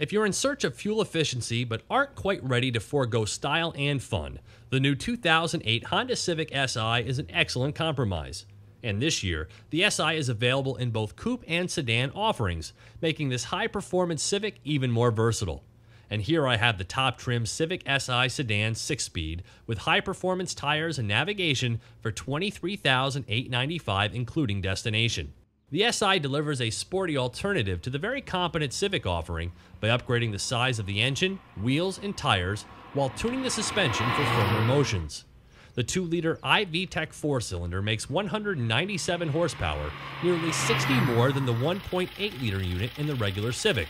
If you're in search of fuel efficiency but aren't quite ready to forego style and fun, the new 2008 Honda Civic SI is an excellent compromise. And this year, the SI is available in both coupe and sedan offerings, making this high-performance Civic even more versatile. And here I have the top trim Civic SI sedan 6-speed with high-performance tires and navigation for $23,895 including destination. The SI delivers a sporty alternative to the very competent Civic offering by upgrading the size of the engine, wheels, and tires while tuning the suspension for firmer motions. The 2-liter iVTEC 4-cylinder makes 197 horsepower, nearly 60 more than the 1.8-liter unit in the regular Civic.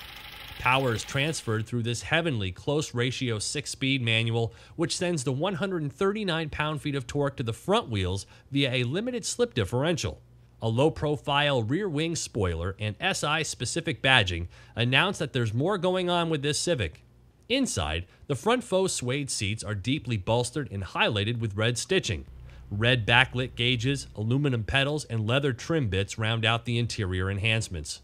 Power is transferred through this heavenly close ratio 6-speed manual, which sends the 139 pound-feet of torque to the front wheels via a limited slip differential a low profile rear wing spoiler, and SI specific badging announce that there's more going on with this Civic. Inside, the front faux suede seats are deeply bolstered and highlighted with red stitching. Red backlit gauges, aluminum pedals, and leather trim bits round out the interior enhancements.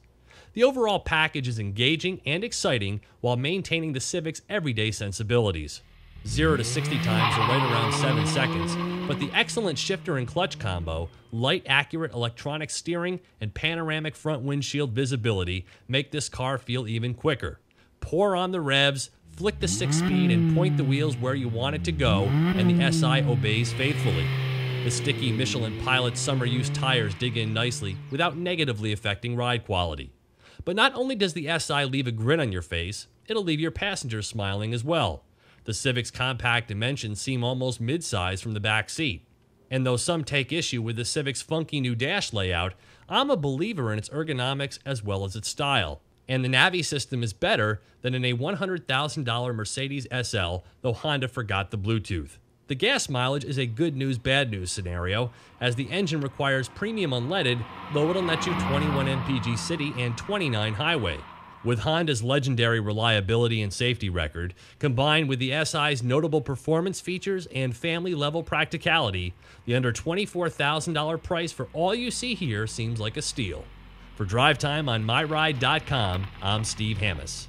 The overall package is engaging and exciting while maintaining the Civic's everyday sensibilities. 0 to 60 times in right around 7 seconds, but the excellent shifter and clutch combo, light accurate electronic steering, and panoramic front windshield visibility make this car feel even quicker. Pour on the revs, flick the 6-speed and point the wheels where you want it to go, and the SI obeys faithfully. The sticky Michelin Pilot summer use tires dig in nicely without negatively affecting ride quality. But not only does the SI leave a grin on your face, it'll leave your passengers smiling as well. The Civic's compact dimensions seem almost midsize from the back seat. And though some take issue with the Civic's funky new dash layout, I'm a believer in its ergonomics as well as its style. And the Navi system is better than in a $100,000 Mercedes SL, though Honda forgot the Bluetooth. The gas mileage is a good news, bad news scenario, as the engine requires premium unleaded, though it'll net you 21 mpg city and 29 highway. With Honda's legendary reliability and safety record, combined with the SI's notable performance features and family level practicality, the under $24,000 price for all you see here seems like a steal. For drive time on myride.com, I'm Steve Hammis.